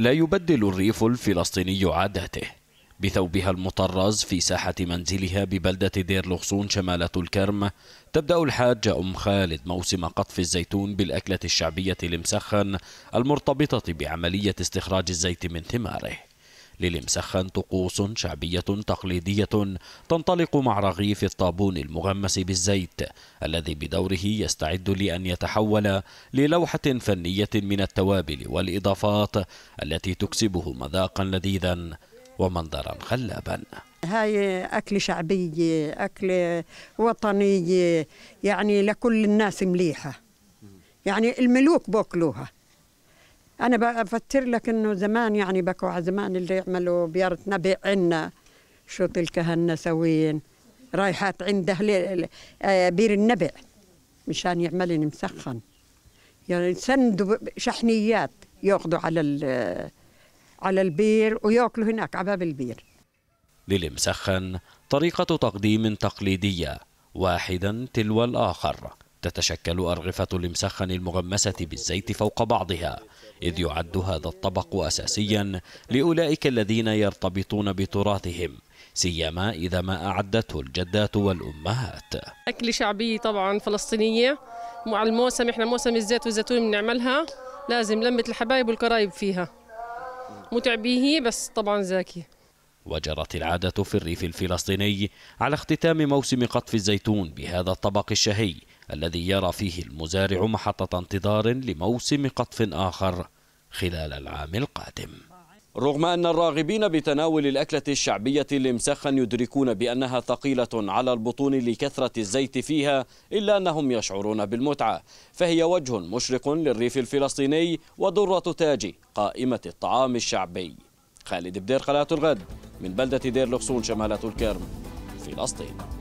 لا يبدل الريف الفلسطيني عاداته بثوبها المطرز في ساحة منزلها ببلدة دير لغصون شمالة الكرم تبدأ الحاجة أم خالد موسم قطف الزيتون بالأكلة الشعبية المسخن المرتبطة بعملية استخراج الزيت من ثماره للمسخن طقوس شعبية تقليدية تنطلق مع رغيف الطابون المغمس بالزيت الذي بدوره يستعد لأن يتحول للوحة فنية من التوابل والإضافات التي تكسبه مذاقا لذيذا ومنظرا خلابا هاي أكل شعبية أكل وطنية يعني لكل الناس مليحة يعني الملوك بوكلوها انا بفتر لك انه زمان يعني بكوا على زمان اللي يعملوا بيارتنا بيعنا شو تلك هن سوين رايحات عند اهل آه، بير النبع مشان يعملن مسخن يعني سندوا شحنيات ياخذوا على على البير وياكلوا هناك على باب البير للمسخن طريقة تقديم تقليدية واحدا تلو الآخر تتشكل أرغفة المسخن المغمسة بالزيت فوق بعضها إذ يعد هذا الطبق أساسيا لأولئك الذين يرتبطون بتراثهم سيما إذا ما أعدته الجدات والأمهات أكل شعبية طبعا فلسطينية مع الموسم إحنا موسم الزيت والزيتون بنعملها لازم لمة الحبايب والقرايب فيها متعبيه بس طبعا زاكية وجرت العادة في الريف الفلسطيني على اختتام موسم قطف الزيتون بهذا الطبق الشهي الذي يرى فيه المزارع محطة انتظار لموسم قطف آخر خلال العام القادم رغم أن الراغبين بتناول الأكلة الشعبية لمسخا يدركون بأنها ثقيلة على البطون لكثرة الزيت فيها إلا أنهم يشعرون بالمتعة فهي وجه مشرق للريف الفلسطيني وضرة تاج قائمة الطعام الشعبي خالد بدير قناة الغد من بلدة دير لخصون شمالة الكرم فلسطين